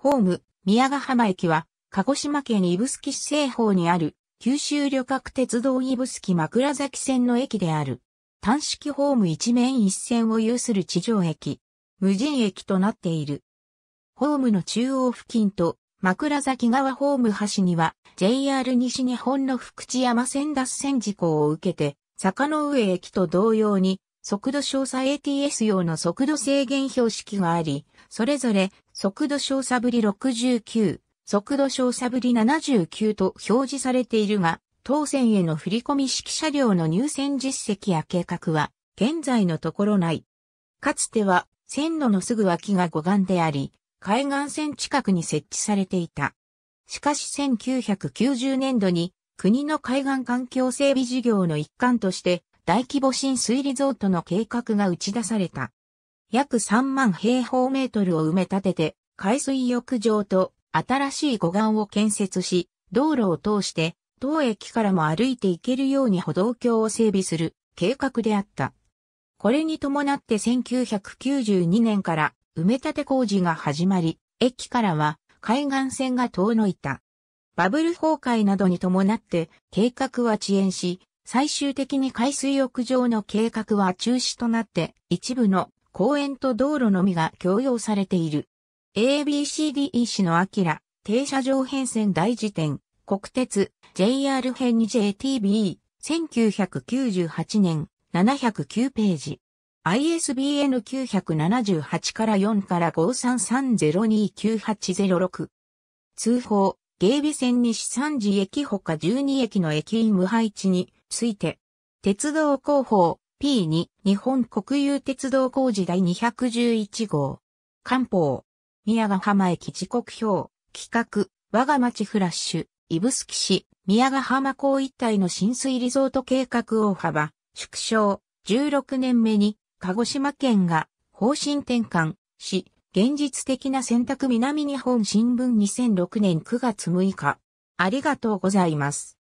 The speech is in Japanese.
ホーム、宮ヶ浜駅は、鹿児島県指宿市西方にある、九州旅客鉄道指宿枕崎線の駅である。単式ホーム一面一線を有する地上駅。無人駅となっている。ホームの中央付近と枕崎川ホーム端には JR 西日本の福知山線脱線事故を受けて坂の上駅と同様に速度詳細 ATS 用の速度制限標識があり、それぞれ速度小さぶり69、速度小さぶり79と表示されているが、当線への振込式車両の入線実績や計画は、現在のところない。かつては、線路のすぐ脇が護岸であり、海岸線近くに設置されていた。しかし1990年度に、国の海岸環境整備事業の一環として、大規模浸水リゾートの計画が打ち出された。約3万平方メートルを埋め立てて、海水浴場と新しい護岸を建設し、道路を通して当駅からも歩いて行けるように歩道橋を整備する計画であった。これに伴って1992年から埋め立て工事が始まり、駅からは海岸線が遠のいた。バブル崩壊などに伴って計画は遅延し、最終的に海水浴場の計画は中止となって一部の公園と道路のみが共用されている。ABCDE 市の明、停車場変遷大辞典、国鉄、JR 編 JTB、1998年、709ページ。ISBN 978から4から53302980 6通報、芸備線西三次駅ほか12駅の駅員無配置について、鉄道広報、P2 日本国有鉄道工事第211号。官報。宮ヶ浜駅時刻表。企画。我が町フラッシュ。指宿市。宮ヶ浜港一帯の浸水リゾート計画大幅。縮小。16年目に、鹿児島県が方針転換し、現実的な選択南日本新聞2006年9月6日。ありがとうございます。